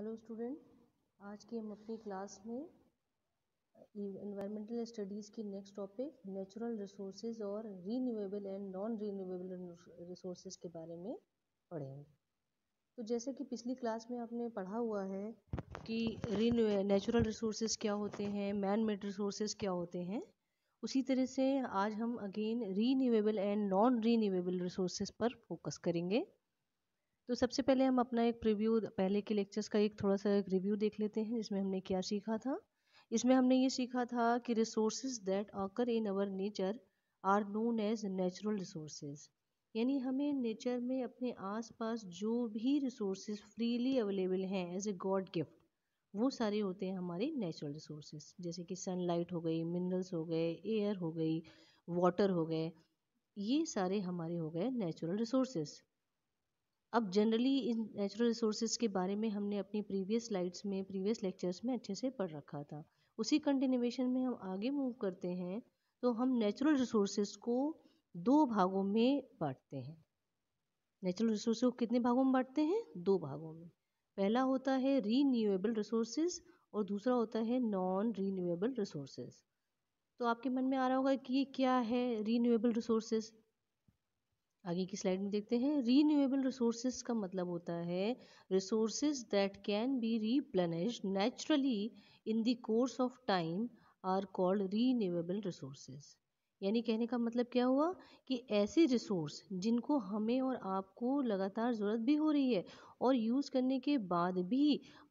Hello student आज की हम अपनी क्लास में इन्वायरमेंटल स्टडीज़ की नेक्स्ट टॉपिक नेचुरल रिसोर्सेज और renewable and non renewable resources के बारे में पढ़ेंगे तो जैसे कि पिछली क्लास में आपने पढ़ा हुआ है कि रीन नेचुरल रिसोर्सेज क्या होते हैं मैन मेड रिसोर्सेज क्या होते हैं उसी तरह से आज हम again renewable and non renewable resources पर फोकस करेंगे तो सबसे पहले हम अपना एक प्रीव्यू पहले के लेक्चर्स का एक थोड़ा सा एक रिव्यू देख लेते हैं जिसमें हमने क्या सीखा था इसमें हमने ये सीखा था कि resources that occur in our nature are known as natural resources यानी हमें नेचर में अपने आसपास जो भी रिसोर्सेज फ्रीली अवेलेबल हैं एज ए गॉड गिफ्ट वो सारे होते हैं हमारे नेचुरल रिसोर्सेज जैसे कि सनलाइट हो गई मिनरल्स हो गए एयर हो गई वाटर हो गए ये सारे हमारे हो गए नेचुरल रिसोर्सेज अब जनरली इन नेचुरल रिसोर्सेज के बारे में हमने अपनी प्रीवियस स्लाइड्स में प्रीवियस लेक्चर्स में अच्छे से पढ़ रखा था उसी कंटिन्यूएशन में हम आगे मूव करते हैं तो हम नेचुरल रिसोर्सेज को दो भागों में बांटते हैं नेचुरल रिसोर्स को कितने भागों में बांटते हैं दो भागों में पहला होता है रीन्यूएबल रिसोर्सेज और दूसरा होता है नॉन रीन्यूएबल रिसोर्सेज तो आपके मन में आ रहा होगा कि ये क्या है रीन्यूएबल रिसोर्सेज आगे की स्लाइड में देखते हैं रीन्यूएबल रिसोर्सेज का मतलब होता है resources that can be replenish naturally in the course of time are called renewable resources यानी कहने का मतलब क्या हुआ कि ऐसे रिसोर्स जिनको हमें और आपको लगातार ज़रूरत भी हो रही है और यूज़ करने के बाद भी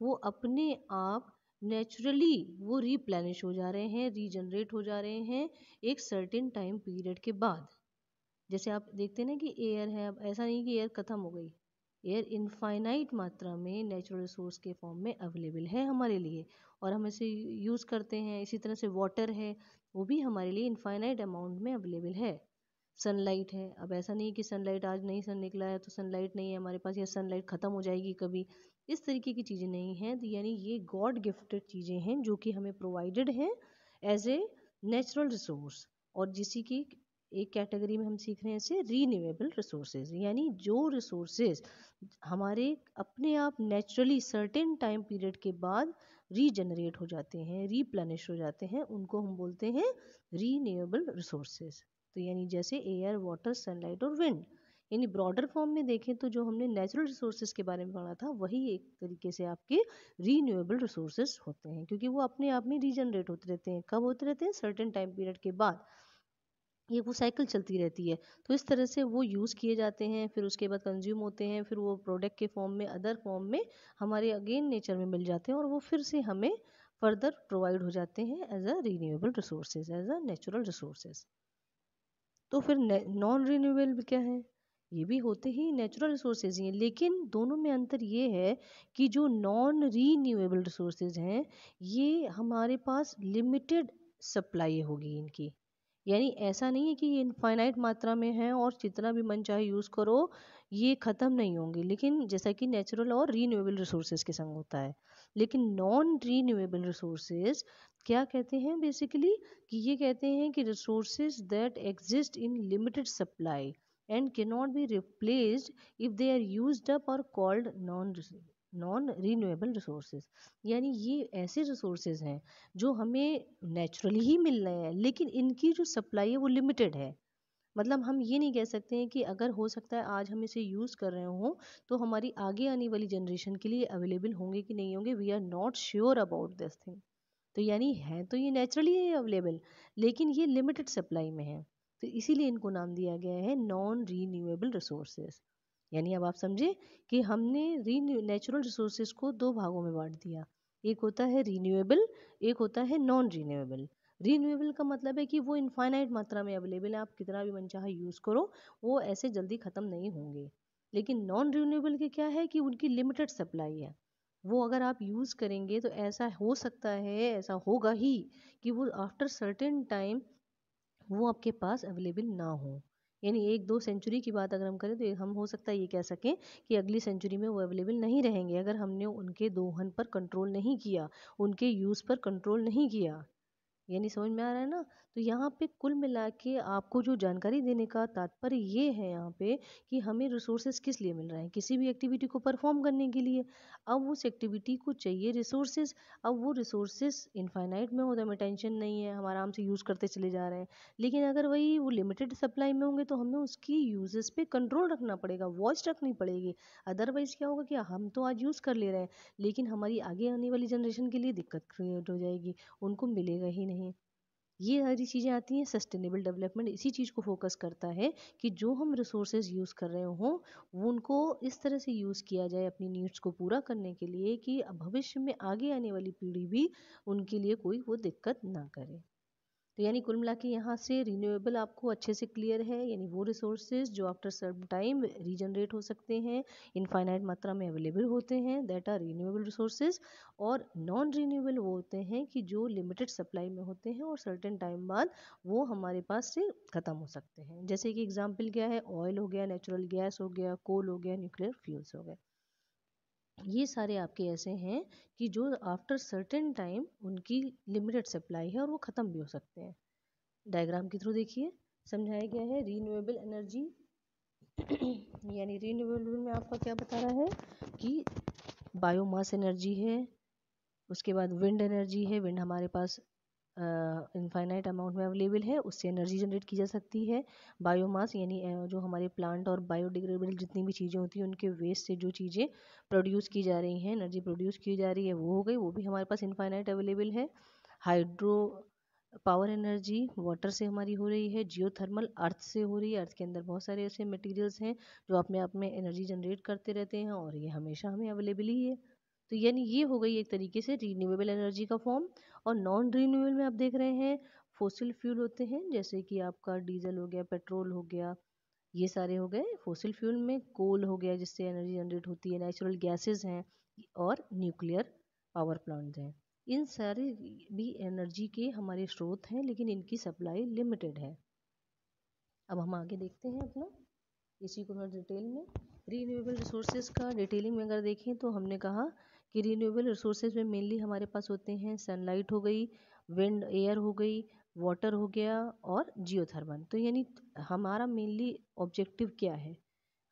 वो अपने आप नेचुरली वो रीप्लेनिश हो जा रहे हैं रीजनरेट हो जा रहे हैं एक सर्टेन टाइम पीरियड के बाद जैसे आप देखते हैं ना कि एयर है अब ऐसा नहीं कि एयर ख़त्म हो गई एयर इनफाइनाइट मात्रा में नेचुरल रिसोर्स के फॉर्म में अवेलेबल है हमारे लिए और हम इसे यूज़ करते हैं इसी तरह से वाटर है वो भी हमारे लिए इनफाइनाइट अमाउंट में अवेलेबल है सनलाइट है अब ऐसा नहीं कि सनलाइट आज नहीं सन निकला है तो सनलाइट नहीं है हमारे पास या सनलाइट ख़त्म हो जाएगी कभी इस तरीके की चीज़ें नहीं हैं तो यानी ये गॉड गिफ्टेड चीज़ें हैं जो कि हमें प्रोवाइडेड हैं एज ए नेचुरल रिसोर्स और जिसकी की एक कैटेगरी में हम सीख रहे हैं इसे रीन्यूएबल रिसोर्सेज यानी जो रिसोर्सेज हमारे अपने आप नेचुरली सर्टेन टाइम पीरियड के बाद रीजनरेट हो जाते हैं रीप्लानिश हो जाते हैं उनको हम बोलते हैं रीन्यूएबल रिसोर्सेज तो यानी जैसे एयर वाटर सनलाइट और विंड यानी ब्रॉडर फॉर्म में देखें तो जो हमने नेचुरल रिसोर्सेज के बारे में पढ़ा था वही एक तरीके से आपके रीन्यूएबल रिसोर्सेज होते हैं क्योंकि वो अपने आप में रीजनरेट होते रहते हैं कब होते रहते हैं सर्टेन टाइम पीरियड के बाद ये वो साइकिल चलती रहती है तो इस तरह से वो यूज़ किए जाते हैं फिर उसके बाद कंज्यूम होते हैं फिर वो प्रोडक्ट के फॉर्म में अदर फॉर्म में हमारे अगेन नेचर में मिल जाते हैं और वो फिर से हमें फर्दर प्रोवाइड हो जाते हैं as a renewable resources as a natural resources तो फिर नॉन रीन्यूएबल क्या है ये भी होते ही नेचुरल रिसोर्सेज ही हैं लेकिन दोनों में अंतर ये है कि जो नॉन रीन्यूएबल रिसोर्सेज हैं ये हमारे पास लिमिटेड सप्लाई होगी इनकी यानी ऐसा नहीं है कि ये इनफाइनाइट मात्रा में है और जितना भी मन चाहे यूज़ करो ये ख़त्म नहीं होंगे लेकिन जैसा कि नेचुरल और रीन्यूएबल रिसोर्सेज के संग होता है लेकिन नॉन रीन्यूएबल रिसोर्सेज क्या कहते हैं बेसिकली कि ये कहते हैं कि resources that exist in limited supply and can not be replaced if they are use up are called non non renewable resources यानी ये ऐसे रिसोर्सेज हैं जो हमें नेचुरली ही मिल रहे हैं लेकिन इनकी जो सप्लाई है वो लिमिटेड है मतलब हम ये नहीं कह सकते हैं कि अगर हो सकता है आज हम इसे यूज़ कर रहे हों तो हमारी आगे आने वाली जनरेशन के लिए अवेलेबल होंगे कि नहीं होंगे we are not sure about this thing तो यानी है तो ये नेचुरली है अवेलेबल लेकिन ये लिमिटेड सप्लाई में है तो इसीलिए इनको नाम दिया गया है नॉन रीन्यूएबल रिसोर्सेज यानी अब आप समझे कि हमने री नेचुरल रिसोर्सेज को दो भागों में बांट दिया एक होता है रीन्यूएबल एक होता है नॉन रीन्यूएबल रीन्यूएबल का मतलब है कि वो इनफाइनाइट मात्रा में अवेलेबल है आप कितना भी मनचाह यूज़ करो वो ऐसे जल्दी ख़त्म नहीं होंगे लेकिन नॉन रीन्यूएबल के क्या है कि उनकी लिमिटेड सप्लाई है वो अगर आप यूज़ करेंगे तो ऐसा हो सकता है ऐसा होगा ही कि वो आफ्टर सर्टेन टाइम वो आपके पास अवेलेबल ना हों यानी एक दो सेंचुरी की बात अगर हम करें तो हम हो सकता है ये कह सकें कि अगली सेंचुरी में वो अवेलेबल नहीं रहेंगे अगर हमने उनके दोहन पर कंट्रोल नहीं किया उनके यूज़ पर कंट्रोल नहीं किया यानी समझ में आ रहा है ना तो यहाँ पे कुल मिला के आपको जो जानकारी देने का तात्पर्य ये है यहाँ पे कि हमें रिसोर्सेज किस लिए मिल रहे हैं किसी भी एक्टिविटी को परफॉर्म करने के लिए अब उस एक्टिविटी को चाहिए रिसोर्सेज अब वो रिसोर्सेज इनफाइनाइट में होता है हमें टेंशन नहीं है हम आराम से यूज़ करते चले जा रहे हैं लेकिन अगर वही वो लिमिटेड सप्लाई में होंगे तो हमें उसकी यूजेस पे कंट्रोल रखना पड़ेगा वॉच रखनी पड़ेगी अदरवाइज़ क्या होगा कि हम तो आज यूज़ कर ले रहे हैं लेकिन हमारी आगे आने वाली जनरेशन के लिए दिक्कत क्रिएट हो जाएगी उनको मिलेगा ही नहीं हैं ये सारी चीज़ें आती हैं सस्टेनेबल डेवलपमेंट इसी चीज़ को फोकस करता है कि जो हम रिसोर्सेज यूज़ कर रहे हों उनको इस तरह से यूज़ किया जाए अपनी नीड्स को पूरा करने के लिए कि भविष्य में आगे आने वाली पीढ़ी भी उनके लिए कोई वो दिक्कत ना करे तो यानी कुल मिला के यहाँ से रिन्यूएबल आपको अच्छे से क्लियर है यानी वो रिसोर्सेज जो आफ्टर सर्ट टाइम रीजनरेट हो सकते हैं इनफाइनाइट मात्रा में अवेलेबल होते हैं दैट आर रिन्यूएबल रिसोर्सेज और नॉन रिन्यूएबल वो होते हैं कि जो लिमिटेड सप्लाई में होते हैं और सर्टेन टाइम बाद वो हमारे पास से ख़त्म हो सकते हैं जैसे कि एग्जाम्पल क्या है ऑयल हो गया नेचुरल गैस हो गया कोल हो गया न्यूक्लियर फ्यूल्स हो गया ये सारे आपके ऐसे हैं कि जो आफ्टर सर्टेन टाइम उनकी लिमिटेड सप्लाई है और वो ख़त्म भी हो सकते हैं डायग्राम के थ्रू देखिए समझाया गया है रीनुएबल एनर्जी यानी रीनूएबल में आपका क्या बता रहा है कि बायोमास एनर्जी है उसके बाद विंड एनर्जी है विंड हमारे पास इनफाइनाइट अमाउंट में अवेलेबल है उससे एनर्जी जनरेट की जा सकती है बायोमास यानी जो हमारे प्लांट और बायोडिग्रेडेबल जितनी भी चीज़ें होती हैं उनके वेस्ट से जो चीज़ें प्रोड्यूस की जा रही हैं एनर्जी प्रोड्यूस की जा रही है वो हो गई वो भी हमारे पास इनफाइनाइट अवेलेबल है हाइड्रो पावर एनर्जी वाटर से हमारी हो रही है जियो थर्मल अर्थ से हो रही है अर्थ के अंदर बहुत सारे ऐसे मटीरियल्स हैं जो अपने आप में एनर्जी जनरेट करते रहते हैं और ये हमेशा हमें अवेलेबल ही है तो यानी ये हो गई एक तरीके से रीन्यूएबल एनर्जी का फॉर्म और नॉन रिन्यूएबल में आप देख रहे हैं फोसिल फ्यूल होते हैं जैसे कि आपका डीजल हो गया पेट्रोल हो गया ये सारे हो गए फोसिल फ्यूल में कोल हो गया जिससे एनर्जी जनरेट होती है नेचुरल गैसेज हैं और न्यूक्लियर पावर प्लांट हैं इन सारे भी एनर्जी के हमारे स्रोत हैं लेकिन इनकी सप्लाई लिमिटेड है अब हम आगे देखते हैं अपना इसी को डिटेल में रीन्यूएबल रिसोर्सेज का डिटेलिंग में अगर देखें तो हमने कहा कि रीन्यूएबल रिसोर्सेज में मेनली हमारे पास होते हैं सनलाइट हो गई विंड एयर हो गई वाटर हो गया और जियोथर्मल तो यानी हमारा मेनली ऑब्जेक्टिव क्या है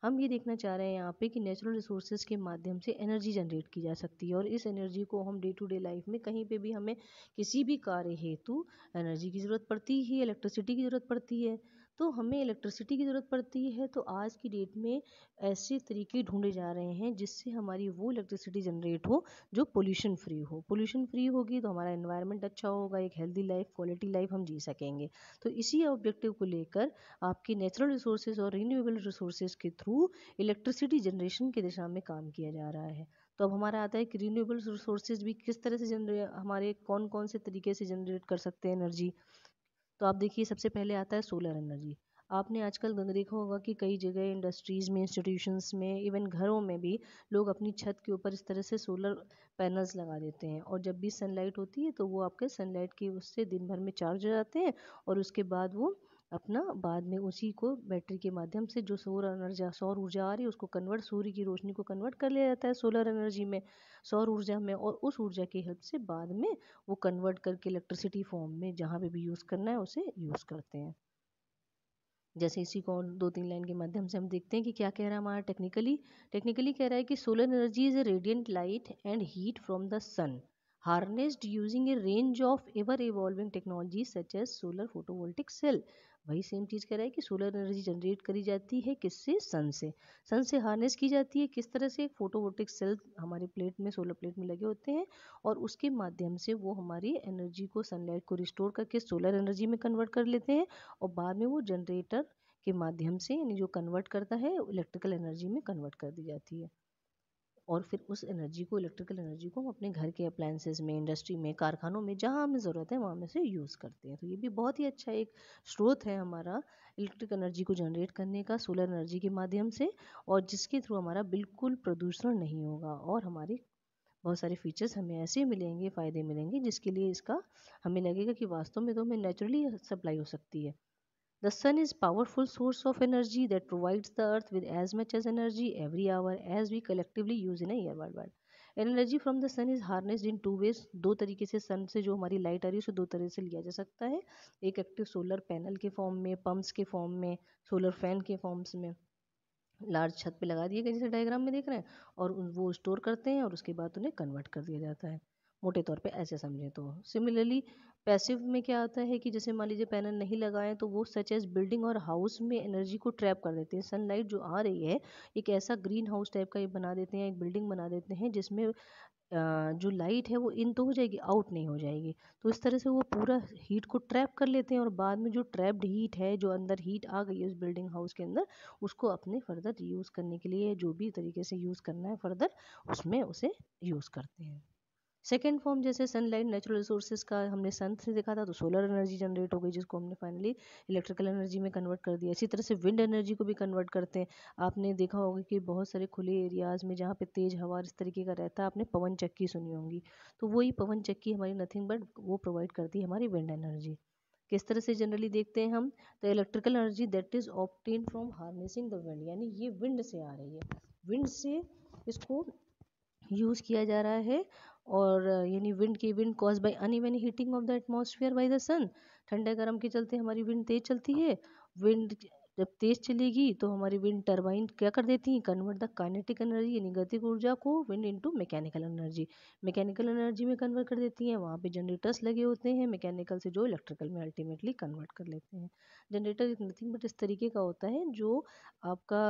हम ये देखना चाह रहे हैं यहाँ पे कि नेचुरल रिसोर्सेज के माध्यम से एनर्जी जनरेट की जा सकती है और इस एनर्जी को हम डे टू डे लाइफ में कहीं पे भी हमें किसी भी कार्य हेतु एनर्जी की ज़रूरत पड़ती ही इलेक्ट्रिसिटी की ज़रूरत पड़ती है तो हमें इलेक्ट्रिसिटी की ज़रूरत पड़ती है तो आज की डेट में ऐसे तरीके ढूंढे जा रहे हैं जिससे हमारी वो इलेक्ट्रिसिटी जनरेट हो जो पोल्यूशन फ्री हो पोल्यूशन फ्री होगी तो हमारा इन्वायरमेंट अच्छा होगा एक हेल्दी लाइफ क्वालिटी लाइफ हम जी सकेंगे तो इसी ऑब्जेक्टिव को लेकर आपके नेचुरल रिसोर्सेज और रीन्यूएबल रिसोर्सेज के थ्रू इलेक्ट्रिसिटी जनरेशन की दिशा में काम किया जा रहा है तो अब हमारा आता है कि रीन्यूएबल रिसोर्सेज भी किस तरह से जनरेट हमारे कौन कौन से तरीके से जनरेट कर सकते हैं एनर्जी तो आप देखिए सबसे पहले आता है सोलर एनर्जी आपने आजकल देखा होगा कि कई जगह इंडस्ट्रीज़ में इंस्टीट्यूशंस में इवन घरों में भी लोग अपनी छत के ऊपर इस तरह से सोलर पैनल्स लगा देते हैं और जब भी सनलाइट होती है तो वो आपके सनलाइट की उससे दिन भर में चार्ज हो जाते हैं और उसके बाद वो अपना बाद में उसी को बैटरी के माध्यम से जो सौर ऊर्जा सौर ऊर्जा आ रही है उसको कन्वर्ट सूर्य की रोशनी को कन्वर्ट कर लिया जाता है सोलर एनर्जी में सौर ऊर्जा में और उस ऊर्जा की हेल्प से बाद में वो कन्वर्ट करके इलेक्ट्रिसिटी फॉर्म में जहाँ पे भी यूज़ करना है उसे यूज़ करते हैं जैसे इसी को दो तीन लाइन के माध्यम से हम देखते हैं कि क्या कह रहा है हमारा टेक्निकली टेक्निकली कह रहा है कि solar energy is a radiant light and heat from the sun harnessed using a range of ever evolving technology such as solar photovoltaic cell वही सेम चीज़ कह रहा है कि सोलर एनर्जी जनरेट करी जाती है किससे सन से सन से हार्नेस की जाती है किस तरह से फोटोवोल्टिक सेल हमारे प्लेट में सोलर प्लेट में लगे होते हैं और उसके माध्यम से वो हमारी एनर्जी को सनलाइट को रिस्टोर करके सोलर एनर्जी में कन्वर्ट कर लेते हैं और बाद में वो जनरेटर के माध्यम से यानी जो कन्वर्ट करता है इलेक्ट्रिकल एनर्जी में कन्वर्ट कर दी जाती है और फिर उस एनर्जी को इलेक्ट्रिकल एनर्जी को हम अपने घर के अप्लाइंसेज में इंडस्ट्री में कारखानों में जहाँ हमें ज़रूरत है वहाँ में से यूज़ करते हैं तो ये भी बहुत ही अच्छा एक स्रोत है हमारा इलेक्ट्रिक एनर्जी को जनरेट करने का सोलर एनर्जी के माध्यम से और जिसके थ्रू हमारा बिल्कुल प्रदूषण नहीं होगा और हमारी बहुत सारे फीचर्स हमें ऐसे मिलेंगे फ़ायदे मिलेंगे जिसके लिए इसका हमें लगेगा कि वास्तव में तो हमें नेचुरली सप्लाई हो सकती है the sun is powerful source of energy that provides the earth with as much as energy every hour as we collectively use in a year worldwide. Energy from the sun is harnessed in two ways दो तरीके से सन से जो हमारी light आ रही है उसे दो तरह से लिया जा सकता है एक एक्टिव सोलर पैनल के फॉर्म में पम्प्स के फॉर्म में सोलर फैन के फॉर्म्स में लार्ज छत पे लगा दिए गए जैसे डायग्राम में देख रहे हैं और वो स्टोर करते हैं और उसके बाद उन्हें कन्वर्ट कर दिया जाता है मोटे तौर पे ऐसे समझें तो सिमिलरली पैसिव में क्या आता है कि जैसे मान लीजिए पैनल नहीं लगाएं तो वो सच एज बिल्डिंग और हाउस में एनर्जी को ट्रैप कर देते हैं सनलाइट जो आ रही है एक ऐसा ग्रीन हाउस टाइप का ये बना देते हैं एक बिल्डिंग बना देते हैं जिसमें जो लाइट है वो इन तो हो जाएगी आउट नहीं हो जाएगी तो इस तरह से वो पूरा हीट को ट्रैप कर लेते हैं और बाद में जो ट्रैप्ड हीट है जो अंदर हीट आ गई है उस बिल्डिंग हाउस के अंदर उसको अपने फर्दर यूज़ करने के लिए जो भी तरीके से यूज़ करना है फर्दर उसमें उसे यूज़ करते हैं सेकेंड फॉर्म जैसे सनलाइट नेचुरल रिसोर्सेज का हमने सन से देखा था तो सोलर एनर्जी जनरेट हो गई जिसको हमने फाइनली इलेक्ट्रिकल एनर्जी में कन्वर्ट कर दिया इसी तरह से विंड एनर्जी को भी कन्वर्ट करते हैं आपने देखा होगा कि बहुत सारे खुले एरियाज़ में जहाँ पे तेज़ हवा इस तरीके का रहता है आपने पवन चक्की सुनी होंगी तो वही पवन चक्की हमारी नथिंग बट वो प्रोवाइड करती है हमारी विंड एनर्जी किस तरह से जनरली देखते हैं हम तो electrical energy that is obtain from harnessing the wind यानी ये विंड से आ रही है विंड से इसको यूज़ किया जा रहा है और uh, यानी विंड की wind cause by uneven heating of the atmosphere by the sun ठंडे गर्म के चलते हमारी विंड तेज़ चलती है विंड जब तेज़ चलेगी तो हमारी विंड टरबाइन क्या कर देती हैं कन्वर्ट द काइनेटिक एनर्जी यानी गतिक ऊर्जा को wind into mechanical energy mechanical energy में कन्वर्ट कर देती हैं वहाँ पे जनरेटर्स लगे होते हैं मैकेनिकल से जो इलेक्ट्रिकल में अल्टीमेटली कन्वर्ट कर लेते हैं जनरेटर नथिंग बट इस तरीके का होता है जो आपका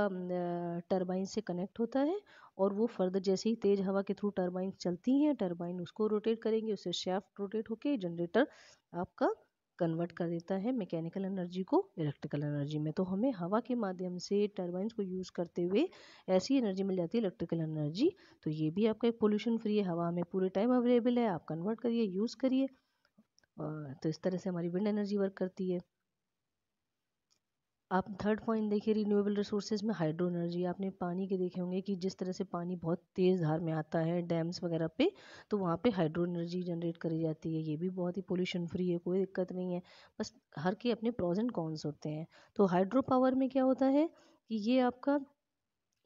टर्बाइन से कनेक्ट होता है और वो फर्दर जैसे ही तेज़ हवा के थ्रू टर्बाइन चलती हैं टर्बाइन उसको रोटेट करेंगे उससे शेफ्ट रोटेट होके जनरेटर आपका कन्वर्ट कर देता है मैकेनिकल एनर्जी को इलेक्ट्रिकल एनर्जी में तो हमें हवा के माध्यम से टर्बाइंस को यूज़ करते हुए ऐसी एनर्जी मिल जाती है इलेक्ट्रिकल एनर्जी तो ये भी आपका एक पोल्यूशन फ्री है हवा हमें पूरे टाइम अवेलेबल है आप कन्वर्ट करिए यूज़ करिए तो इस तरह से हमारी विंड एनर्जी वर्क करती है आप थर्ड पॉइंट देखिए रिन्यूएबल रिसोर्सेज में हाइड्रो एनर्जी आपने पानी के देखे होंगे कि जिस तरह से पानी बहुत तेज़ धार में आता है डैम्स वगैरह पे तो वहाँ पे हाइड्रो एनर्जी जनरेट करी जाती है ये भी बहुत ही पोल्यूशन फ्री है कोई दिक्कत नहीं है बस हर के अपने प्रोजेंट एंड कॉन्स होते हैं तो हाइड्रो पावर में क्या होता है कि ये आपका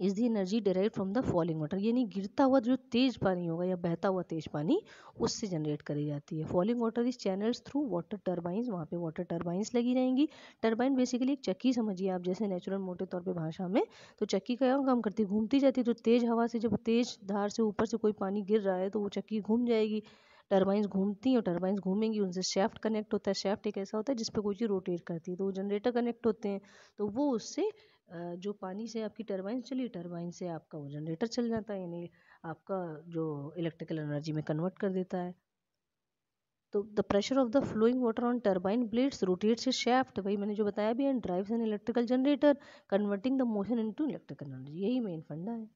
is the energy derive from the falling water यानी गिरता हुआ जो तेज पानी होगा या बहता हुआ तेज पानी उससे जनरेट करी जाती है falling water is channels through water turbines वहाँ पे वाटर टर्बाइंस लगी रहेंगी टर्बाइन बेसिकली एक चक्की समझिए आप जैसे नेचुरल मोटे तौर पर भाषा में तो चक्की का काम करती है घूमती जाती है तो तेज़ हवा से जब तेज़ धार से ऊपर से कोई पानी गिर रहा है तो वो चक्की घूम जाएगी टर्बाइंस घूमती हैं और टर्बाइंस घूमेंगी उनसे शेफ्ट कनेक्ट होता है शेफ्ट एक ऐसा होता है जिस पर कोई चीज़ रोटेट करती है तो वो जनरेटर कनेक्ट होते हैं तो वो उससे जो पानी से आपकी टरबाइन चली टरबाइन से आपका वो जनरेटर चल जाता है यानी आपका जो इलेक्ट्रिकल एनर्जी में कन्वर्ट कर देता है तो the pressure of the flowing water on turbine blades rotates से शाफ्ट वही मैंने जो बताया भी and drives an electrical generator converting the motion into electrical energy यही मेन फंडा है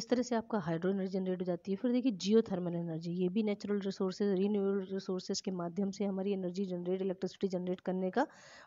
इस तरह से आपका हाइड्रो एनर्जी जनरेट हो जाती है फिर देखिए जियो थर्मल एनर्जी ये भी नेचुरल रिसोर्सेज रीन्यूएबल रिसोर्सेज के माध्यम से हमारी एनर्जी जनरेट इलेक्ट्रिसिटी जनरेट करने का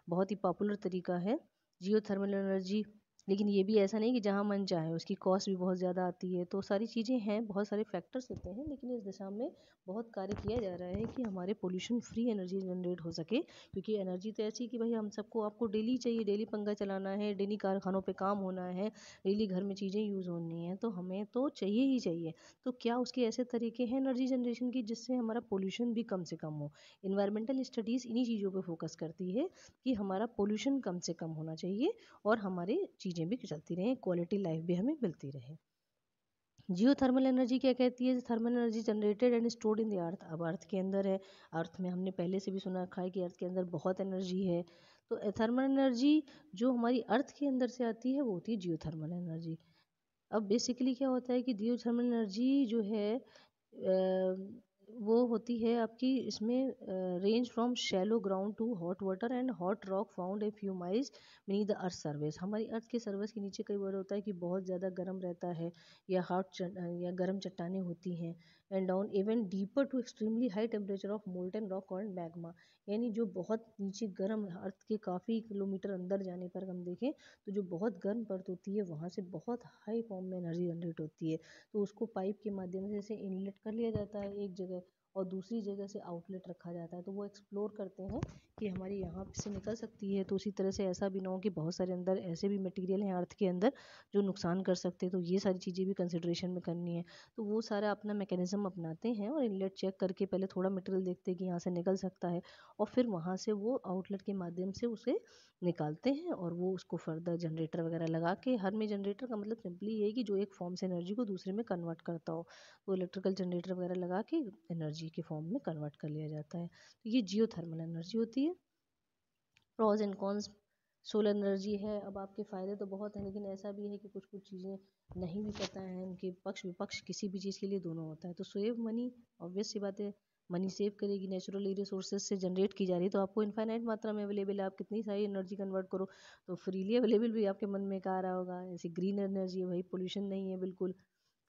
बहुत ही पॉपुलर तरीका है जियोथर्मल एनर्जी लेकिन ये भी ऐसा नहीं कि जहाँ मन जाए उसकी कॉस्ट भी बहुत ज़्यादा आती है तो सारी चीज़ें हैं बहुत सारे फैक्टर्स होते हैं लेकिन इस दिशा में बहुत कार्य किया जा रहा है कि हमारे पोल्यूशन फ्री एनर्जी जनरेट हो सके क्योंकि एनर्जी तो ऐसी कि भाई हम सबको आपको डेली चाहिए डेली पंगा चलाना है डेली कारखानों पर काम होना है डेली घर में चीज़ें यूज़ होनी हैं तो हमें तो चाहिए ही चाहिए तो क्या उसके ऐसे तरीके हैं एनर्जी जनरेशन की जिससे हमारा पोल्यूशन भी कम से कम हो इन्वायरमेंटल स्टडीज़ इन्हीं चीज़ों पर फोकस करती है कि हमारा पोल्यूशन कम से कम होना चाहिए और हमारे चीज़ चीज़ें भी चलती रहें क्वालिटी लाइफ भी हमें मिलती रहे जियो थर्मल एनर्जी क्या कहती है thermal energy generated and stored in the earth अब अर्थ के अंदर है अर्थ में हमने पहले से भी सुना रखा है कि अर्थ के अंदर बहुत एनर्जी है तो थर्मल एनर्जी जो हमारी अर्थ के अंदर से आती है वो होती है जियो थर्मल एनर्जी अब बेसिकली क्या होता है कि जियो थर्मल एनर्जी जो है वो होती है आपकी इसमें range from shallow ground to hot water and hot rock found a few miles beneath the earth surface हमारी अर्थ के सर्विस के नीचे कई बार होता है कि बहुत ज़्यादा गर्म रहता है या हॉट या गर्म चट्टाने होती हैं and down even deeper to extremely high temperature of molten rock और मैग्मा यानी जो बहुत नीचे गर्म अर्थ के काफ़ी किलोमीटर अंदर जाने पर हम देखें तो जो बहुत गर्म पर्थ होती है वहाँ से बहुत हाई फॉर्म में एनर्जी जनरेट होती है तो उसको पाइप के माध्यम से इनलेट कर लिया जाता है एक जगह और दूसरी जगह से आउटलेट रखा जाता है तो वो एक्सप्लोर करते हैं कि हमारी यहाँ से निकल सकती है तो उसी तरह से ऐसा भी ना हो कि बहुत सारे अंदर ऐसे भी मटेरियल हैं अर्थ के अंदर जो नुकसान कर सकते हैं तो ये सारी चीज़ें भी कंसिड्रेशन में करनी है तो वो सारा अपना मैकेनिज़्म अपनाते हैं और इनलेट चेक करके पहले थोड़ा मटेरियल देखते हैं कि यहाँ से निकल सकता है और फिर वहाँ से वो आउटलेट के माध्यम से उसे निकालते हैं और वो उसको फर्दर जनरेटर वगैरह लगा के हर में जनरेटर का मतलब सिंपली ये है कि जो एक फॉर्म से एनर्जी को दूसरे में कन्वर्ट करता हो वो इलेक्ट्रिकल जनरेटर वगैरह लगा के एनर्जी एनर्जी के फॉर्म में कन्वर्ट कर लिया जाता है तो ये जियो थर्मल एनर्जी होती है pros and cons solar energy है अब आपके फ़ायदे तो बहुत हैं लेकिन ऐसा भी है कि कुछ कुछ चीज़ें नहीं भी पता है उनके पक्ष विपक्ष किसी भी चीज़ के लिए दोनों होता है तो सेव मनी ऑब्वियस सी बात है मनी सेव करेगी नेचुरली रिसोर्सेज से जनरेट की जा रही है तो आपको इन्फाइनाइट मात्रा में अवेलेबल है आप कितनी सारी एनर्जी कन्वर्ट करो तो फ्रीली अवेलेबल भी आपके मन में एक आ रहा होगा ऐसी ग्रीन एनर्जी है वही पोल्यूशन नहीं है बिल्कुल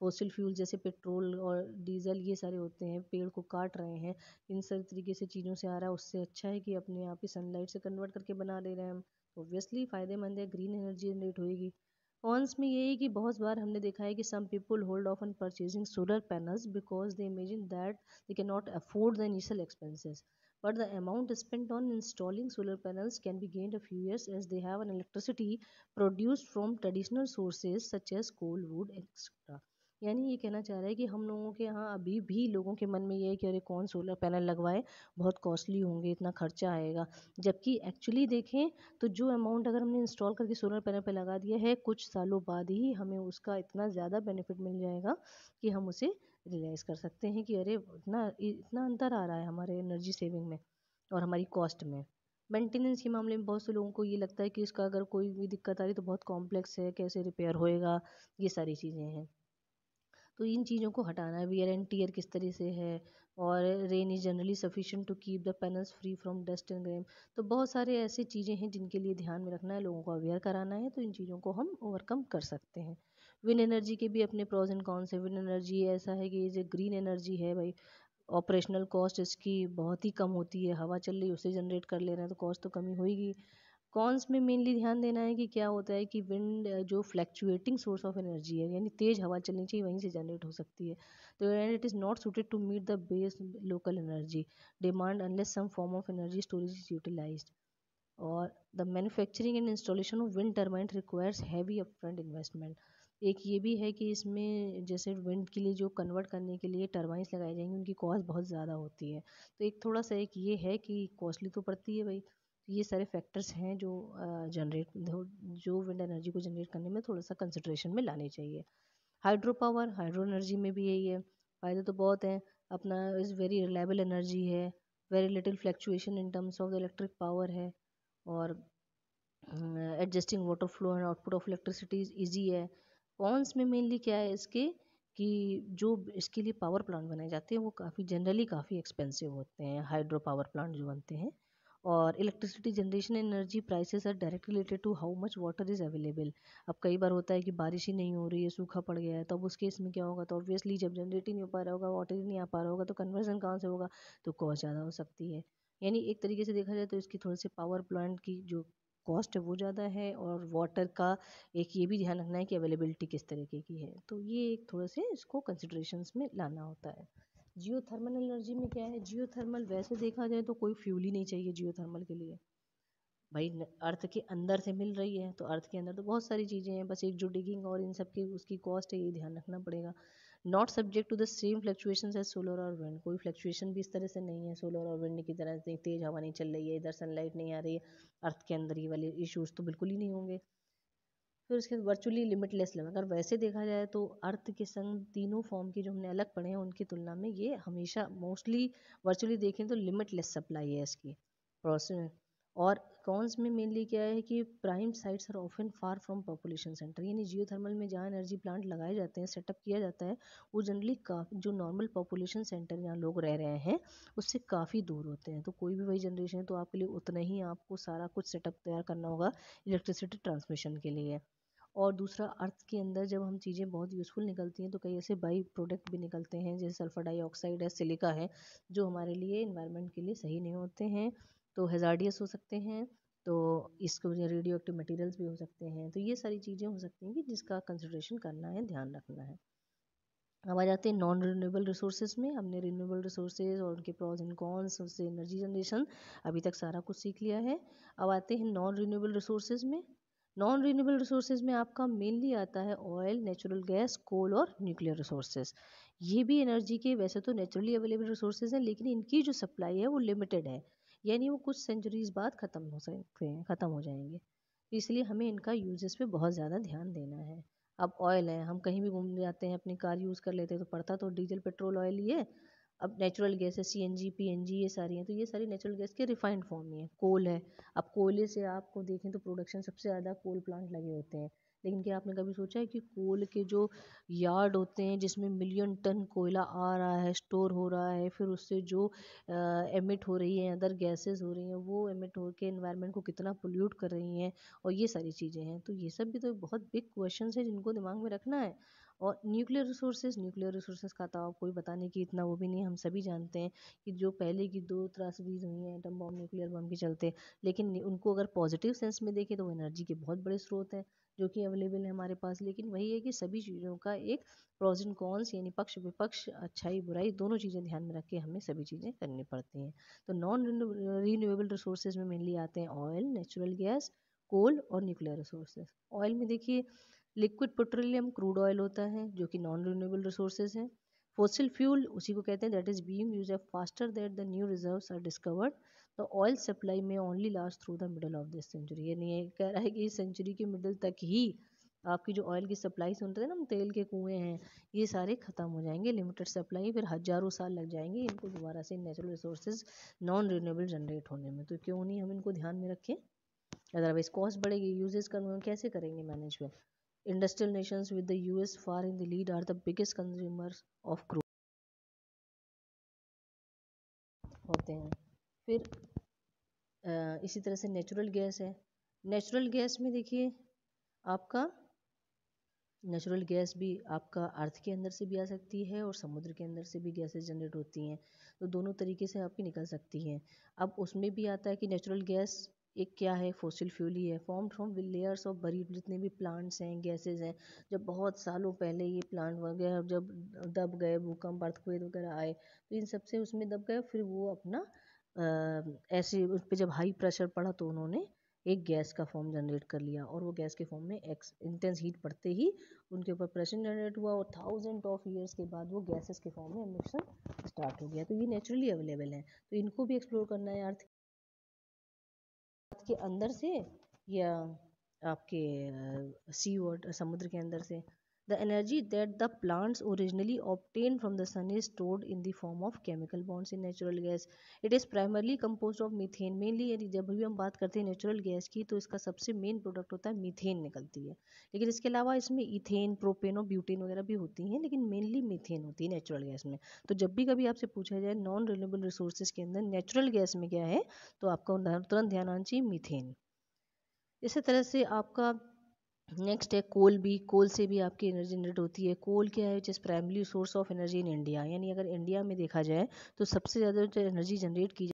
फॉसिल फ्यूल जैसे पेट्रोल और डीजल ये सारे होते हैं पेड़ को काट रहे हैं इन सारी तरीके से चीज़ों से आ रहा है उससे अच्छा है कि अपने आप ही सनलाइट से कन्वर्ट करके बना ले रहे हैं हम ऑब्वियसली फ़ायदेमंद है ग्रीन एनर्जी जनरेट होएगी कॉन्स में ये है कि बहुत बार हमने देखा है कि some people hold off on purchasing solar panels because they imagine that they can not afford the initial expenses but the amount spend on installing solar panels can be gained a few years as they have an electricity produced from traditional sources such as coal wood etcetera यानी ये कहना चाह रहा है कि हम लोगों के यहाँ अभी भी लोगों के मन में ये है कि अरे कौन सोलर पैनल लगवाए बहुत कॉस्टली होंगे इतना खर्चा आएगा जबकि एक्चुअली देखें तो जो अमाउंट अगर हमने इंस्टॉल करके सोलर पैनल पर लगा दिया है कुछ सालों बाद ही हमें उसका इतना ज़्यादा बेनिफिट मिल जाएगा कि हम उसे रियलाइज़ कर सकते हैं कि अरे इतना इतना अंतर आ रहा है हमारे एनर्जी सेविंग में और हमारी कॉस्ट में मेंटेनेंस के मामले में बहुत से लोगों को ये लगता है कि इसका अगर कोई भी दिक्कत आ रही तो बहुत कॉम्प्लेक्स है कैसे रिपेयर होएगा ये सारी चीज़ें हैं तो इन चीज़ों को हटाना भी एंड रेन टियर किस तरह से है और rain is generally sufficient to keep the panels free from dust and grain तो बहुत सारे ऐसे चीज़ें हैं जिनके लिए ध्यान में रखना है लोगों को अवेयर कराना है तो इन चीज़ों को हम ओवरकम कर सकते हैं विन एनर्जी के भी अपने प्रोज एंड कॉन्स है विन एनर्जी ऐसा है कि ये जो ग्रीन एनर्जी है भाई ऑपरेशनल कॉस्ट इसकी बहुत ही कम होती है हवा चल रही है उसे जनरेट कर ले रहे हैं तो कॉस्ट तो कमी होगी कॉन्स में मेनली ध्यान देना है कि क्या होता है कि विंड जो फ्लैक्चुएटिंग सोर्स ऑफ एनर्जी है यानी तेज़ हवा चलनी चाहिए वहीं से जनरेट हो सकती है तो and it is not suited to meet the base local energy demand unless some form of energy storage is utilize और the manufacturing and installation of wind turbine requires heavy upfront investment एक ये भी है कि इसमें जैसे wind के लिए जो कन्वर्ट करने के लिए टर्बाइंस लगाई जाएंगी उनकी कॉस्ट बहुत ज़्यादा होती है तो एक थोड़ा सा एक ये है कि कॉस्टली तो पड़ती है भाई तो ये सारे फैक्टर्स हैं जो जनरेट जो विंड एनर्जी को जनरेट करने में थोड़ा सा कंसिड्रेशन में लाने चाहिए हाइड्रो पावर हाइड्रो एनर्जी में भी यही है फ़ायदे तो बहुत हैं अपना इज़ वेरी रिलायबल एनर्जी है very little fluctuation in terms of the electric power है और adjusting water flow and output of electricity easy है कॉन्स में मेनली क्या है इसके कि जो इसके लिए पावर प्लांट बनाए जाते हैं वो काफ़ी जनरली काफ़ी एक्सपेंसिव होते हैं हाइड्रो पावर प्लांट जो बनते हैं और electricity generation energy prices are direct related to how much water is available अब कई बार होता है कि बारिश ही नहीं हो रही है सूखा पड़ गया है तो अब उस केस में क्या होगा तो ऑब्वियसली जब जनरेट ही नहीं हो पा रहा होगा वाटर ही नहीं आ पा रहा होगा तो कन्वर्जन कहाँ से होगा तो कॉस्ट ज़्यादा हो सकती है यानी एक तरीके से देखा जाए तो इसकी थोड़े से पावर प्लांट की जो कॉस्ट है वो ज़्यादा है और वाटर का एक ये भी ध्यान रखना है कि अवेलेबिलिटी किस तरीके की है तो ये एक थोड़ा से इसको कंसिड्रेशन में लाना होता है जियो थर्मल एनर्जी में क्या है जियो थर्मल वैसे देखा जाए तो कोई फ्यूल ही नहीं चाहिए जियो थर्मल के लिए भाई अर्थ के अंदर से मिल रही है तो अर्थ के अंदर तो बहुत सारी चीज़ें हैं बस एक जो डिगिंग और इन सब की उसकी कॉस्ट है ये ध्यान रखना पड़ेगा not subject to the same fluctuation as solar और विंड कोई फ्लक्चुएशन भी इस तरह से नहीं है सोलर और विंड की तरह से तेज़ हवा नहीं चल रही है इधर सनलाइट नहीं आ रही है अर्थ के अंदर ये वाले इशूज़ तो बिल्कुल ही नहीं होंगे फिर उसके बाद वर्चुअली लिमिटलेस लेवल अगर वैसे देखा जाए तो अर्थ के संग तीनों फॉर्म के जो हमने अलग पढ़े हैं उनकी तुलना में ये हमेशा मोस्टली वर्चुअली देखें तो लिमिटलेस सप्लाई है इसकी प्रोसेस और कॉन्स में मेनली क्या है कि prime sites are often far from population centre यानी जियो थर्मल में जहाँ एनर्जी प्लांट लगाए जाते हैं सेटअप किया जाता है वो जनरली काफ़ी जो नॉर्मल पॉपुलेशन सेंटर जहाँ लोग रह रहे हैं उससे काफ़ी दूर होते हैं तो कोई भी वही जनरेशन है तो आपके लिए उतना ही आपको सारा कुछ सेटअप तैयार करना होगा इलेक्ट्रिसिटी ट्रांसमिशन के लिए और दूसरा अर्थ के अंदर जब हम चीज़ें बहुत यूज़फुल निकलती हैं तो कई ऐसे बाई प्रोडक्ट भी निकलते हैं जैसे सल्फ़र डाइऑक्साइड है सिलिका है जो हमारे लिए इन्वायरमेंट के लिए सही नहीं होते हैं तो हेजार्डियस हो सकते हैं तो इसको रेडियो एक्टिव मटेरियल्स भी हो सकते हैं तो ये सारी चीज़ें हो सकती हैं कि जिसका कंसिड्रेशन करना है ध्यान रखना है अब आ जाते हैं नॉन रिन्यूएबल रिसोर्सेज में हमने रिन्यूएबल रिसोर्सेज और उनके प्रॉज एंड कॉन्स उससे एनर्जी जनरेशन अभी तक सारा कुछ सीख लिया है अब आते हैं नॉन रिन्यूएबल रिसोर्सेज में नॉन रिन्यूएबल रिसोर्सेज में आपका मेनली आता है ऑयल नेचुरल गैस कोल और न्यूक्लियर रिसोर्सेज ये भी एनर्जी के वैसे तो नेचुरली अवेलेबल रिसोर्सेज हैं लेकिन इनकी जो सप्लाई है वो लिमिटेड है यानी वो कुछ सेंचुरीज़ बाद ख़त्म हो सकते हैं ख़त्म हो जाएंगे इसलिए हमें इनका यूजेस पे बहुत ज़्यादा ध्यान देना है अब ऑयल है हम कहीं भी घूमने जाते हैं अपनी कार यूज़ कर लेते हैं तो पड़ता तो डीजल पेट्रोल ऑयल ही है अब नेचुरल गैस है C N G P N G ये सारी हैं तो ये सारी नेचुरल गैस के रिफाइंड फॉर्म ही है कोल है अब कोयले से आपको देखें तो प्रोडक्शन सबसे ज़्यादा कोल प्लांट लगे होते हैं लेकिन क्या आपने कभी सोचा है कि कोल के जो यार्ड होते हैं जिसमें मिलियन टन कोयला आ रहा है स्टोर हो रहा है फिर उससे जो एमिट हो रही है अदर गैसेस हो रही हैं वो एमिट हो के इन्वायरमेंट को कितना पोल्यूट कर रही हैं और ये सारी चीज़ें हैं तो ये सब भी तो बहुत बिग क्वेश्चन है जिनको दिमाग में रखना है और न्यूक्लियर रिसोर्सेज न्यूक्लियर रिसोर्सेज का तो कोई बताने की इतना वो भी नहीं हम सभी जानते हैं कि जो पहले की दो त्रासदीज हुई हैं एटम बम न्यूक्लियर बम के चलते लेकिन उनको अगर पॉजिटिव सेंस में देखें तो वो एनर्जी के बहुत बड़े स्रोत हैं जो कि अवेलेबल है हमारे पास लेकिन वही है कि सभी चीज़ों का एक प्रोज एंड कॉन्स यानी पक्ष विपक्ष अच्छाई बुराई दोनों चीज़ें ध्यान में रख के हमें सभी चीज़ें करनी पड़ती हैं तो नॉन रीन्यूएबल रिसोर्सेज में मेनली आते हैं ऑयल नेचुरल गैस कोल और न्यूक्लियर रिसोर्सेज ऑयल में देखिए लिक्विड पेट्रोलियम क्रूड ऑयल होता है जो कि नॉन रिन्यूएबल रिसोर्सेज है फोसिल फ्यूल उसी को कहते हैं that is being use faster that the new reserve are discovered the oil supply may only last through the middle of this century यानी ये कह रहा है कि इस सेंचुरी के मिडल तक ही आपकी जो ऑयल की सप्लाई सुनते हैं ना हम तेल के कुएं हैं ये सारे ख़त्म हो जाएंगे लिमिटेड सप्लाई फिर हज़ारों साल लग जाएंगे इनको दोबारा से natural resources non renewable generate होने में तो क्यों नहीं हम इनको ध्यान में रखें अदरवाइज कॉस्ट बढ़ेगी यूजेस कम कैसे करेंगे management Industrial nations with the US far in the lead are the biggest consumers of crude होते हैं फिर आ, इसी तरह से नेचुरल गैस है नेचुरल गैस में देखिए आपका नेचुरल गैस भी आपका अर्थ के अंदर से भी आ सकती है और समुद्र के अंदर से भी गैसेस जनरेट होती हैं तो दोनों तरीके से आपकी निकल सकती हैं अब उसमें भी आता है कि नेचुरल गैस एक क्या है फोसिल फ्यूल ही है फॉर्म फ्रॉम लेयर्स ऑफ बरी जितने भी प्लांट्स हैं गैसेज हैं जब बहुत सालों पहले ये प्लांट वगैरह जब दब गए भूकंप अर्थक्वेक वगैरह आए तो इन सबसे उसमें दब गए फिर वो अपना ऐसे उस पर जब हाई प्रेशर पड़ा तो उन्होंने एक गैस का फॉर्म जनरेट कर लिया और वो गैस के फॉर्म में एक्स इंटेंस हीट पड़ते ही उनके ऊपर प्रेशर जनरेट हुआ और थाउजेंड ऑफ ईयर्स के बाद वो गैसेस के फॉर्म में एमिशन स्टार्ट हो गया तो ये नेचुरली अवेलेबल है तो इनको भी एक्सप्लोर करना है अर्थ के अंदर से या आपके सी वाटर समुद्र के अंदर से The energy that the plants originally obtained from the sun is stored in the form of chemical bonds in natural gas. It is primarily composed of methane. Mainly यदि जब भी हम बात करते हैं नेचुरल गैस की तो इसका सबसे मेन प्रोडक्ट होता है मीथेन निकलती है लेकिन इसके अलावा इसमें इथेन प्रोपेन और ब्यूटेन वगैरह भी होती हैं लेकिन मेनली मीथेन होती है नेचुरल गैस में तो जब भी कभी आपसे पूछा जाए नॉन रिन्यूएबल रिसोर्सेज के अंदर नेचुरल गैस में क्या है तो आपका तुरंत ध्यान आना चाहिए मीथेन इसी तरह से आपका नेक्स्ट है कोल भी कोल से भी आपकी एनर्जी जनरेट होती है कोल क्या है which is primary source of energy in India यानी अगर इंडिया में देखा जाए तो सबसे ज़्यादा जो एनर्जी जनरेट की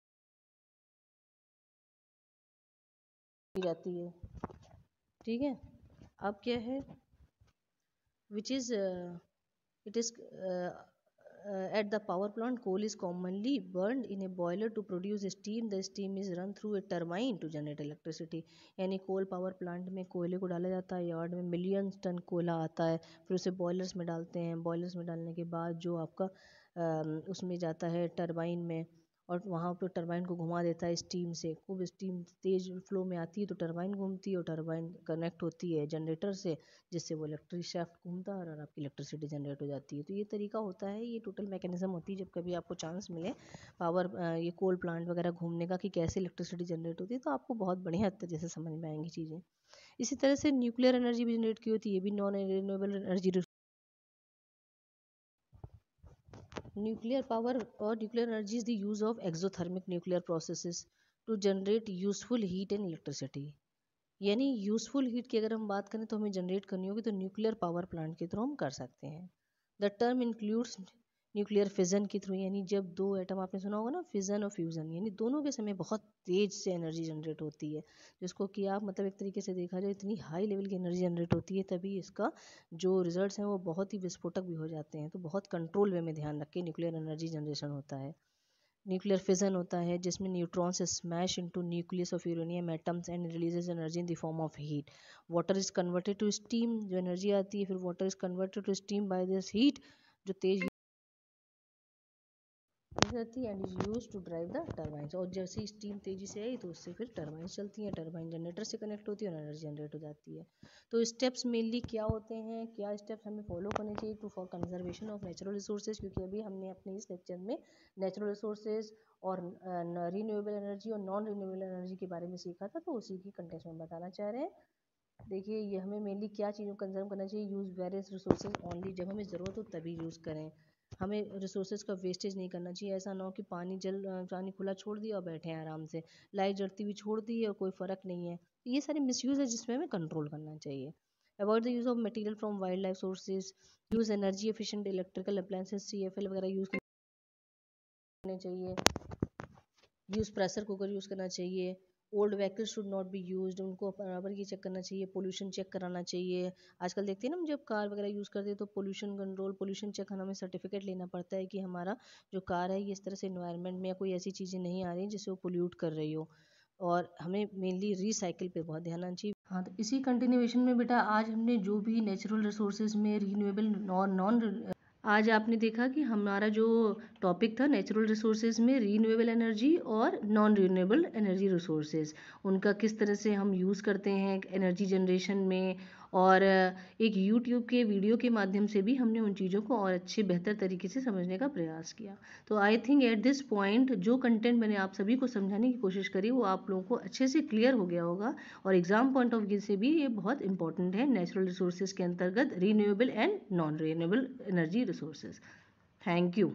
जाती है ठीक है अब क्या है which is it is uh, at the power plant coal is commonly burned in a boiler to produce steam the steam is run through a turbine to generate electricity यानी coal power plant में कोयले को डाला जाता है yard में million ton कोयला आता है फिर उसे बॉयलर्स में डालते हैं बॉयलर्स में डालने के बाद जो आपका usme jata hai turbine mein और वहाँ पर टरबाइन को घुमा देता है स्टीम से खूब स्टीम तेज फ्लो में आती है तो टरबाइन घूमती है और टरबाइन कनेक्ट होती है जनरेटर से जिससे वो इलेक्ट्रिक शाफ्ट घूमता है और आपकी इलेक्ट्रिसिटी जनरेट हो जाती है तो ये तरीका होता है ये टोटल मैकेनिज्म होती है जब कभी आपको चांस मिले पावर ये कोल प्लांट वगैरह घूमने का कि कैसे इलेक्ट्रिसिटी जनरेट होती है तो आपको बहुत बढ़िया तरीके से समझ में आएंगी चीज़ें इसी तरह से न्यूक्लियर एनर्जी भी जनरेट की होती है ये भी non renewable energy nuclear power और nuclear energy is the use of exothermic nuclear process to generate useful heat and electricity यानी यूजफुल हीट की अगर हम बात करें तो हमें जनरेट करनी होगी तो न्यूक्लियर पावर प्लांट के थ्रू हम कर सकते हैं the term includes nuclear fission के थ्रू यानी जब दो एटम आपने सुना होगा ना फिज़न और फ्यूज़न यानी दोनों के समय बहुत तेज़ से एनर्जी जनरेट होती है जिसको कि आप मतलब एक तरीके से देखा जाए इतनी हाई लेवल की एनर्जी जनरेट होती है तभी इसका जो रिजल्ट्स हैं वो बहुत ही विस्फोटक भी हो जाते हैं तो बहुत कंट्रोल वे में ध्यान रख के न्यूक्लियर एनर्जी जनरेशन होता है न्यूक्लियर फिजन होता है जिसमें neutrons smash into nucleus of uranium atoms and releases energy in the form of heat water is converted to steam जो एनर्जी आती है फिर water is converted to steam by this heat जो तेज तेज रहती है and is use to drive the turbine और जैसे ही स्टीम तेजी से आई तो उससे फिर टर्बाइन चलती हैं टर्बाइन जनरेटर से कनेक्ट होती है और एनर्जी जनरेट हो जाती है तो स्टेप्स मेनली क्या होते हैं क्या स्टेप्स हमें फॉलो करने चाहिए टू for conservation of natural resources क्योंकि अभी हमने अपने इस लेक्चर में नेचुरल रिसोर्सेज और रीन्यूएबल एनर्जी और नॉन रीन्यूएबल एनर्जी के बारे में सीखा था तो उसी की कंटेक्स में बताना चाह रहे हैं देखिए ये हमें मेनली क्या चीज़ों को कंजर्व करना चाहिए यूज़ वेरियस रिसोर्सेज ओनली जब हमें ज़रूरत हो तभी यूज़ करें हमें रिसोर्सेज का वेस्टेज नहीं करना चाहिए ऐसा ना हो कि पानी जल पानी खुला छोड़ दिया और बैठे हैं आराम से लाइट जलती हुई छोड़ दी और कोई फ़र्क नहीं है तो ये सारे मिस है जिसमें हमें कंट्रोल करना चाहिए avoid the use of material from wildlife sources use energy efficient electrical appliances C F L वगैरह यूज़ करने चाहिए यूज़ प्रेशर कुकर यूज़ करना चाहिए old vehicle should not be use उनको बराबर ये चेक करना चाहिए पोल्यूशन चेक कराना चाहिए आजकल देखते हैं ना हम जब कार वगैरह यूज़ करते हैं तो पोल्यूशन कंट्रोल पोल्यूशन चेक हमें सर्टिफिकेट लेना पड़ता है कि हमारा जो कार है ये इस तरह से इन्वायरमेंट में या कोई ऐसी चीज़ें नहीं आ रही जिससे वो पोल्यूट कर रही हो और हमें मेनली रिसाइकिल पे बहुत ध्यान आना चाहिए हाँ तो इसी कंटिन्यूएशन में बेटा आज हमने जो भी नेचुरल रिसोर्सेज में रीन्यूएबल नॉन नॉन आज आपने देखा कि हमारा जो टॉपिक था नेचुरल रिसोर्सेज में रीनएबल एनर्जी और नॉन रीनएबल एनर्जी रिसोर्सेज उनका किस तरह से हम यूज़ करते हैं एनर्जी जनरेशन में और एक यूट्यूब के वीडियो के माध्यम से भी हमने उन चीज़ों को और अच्छे बेहतर तरीके से समझने का प्रयास किया तो I think at this point जो कंटेंट मैंने आप सभी को समझाने की कोशिश करी वो आप लोगों को अच्छे से क्लियर हो गया होगा और एग्जाम पॉइंट ऑफ व्यू से भी ये बहुत इंपॉर्टेंट है नेचुरल रिसोर्सेज के अंतर्गत renewable and non renewable energy resources thank you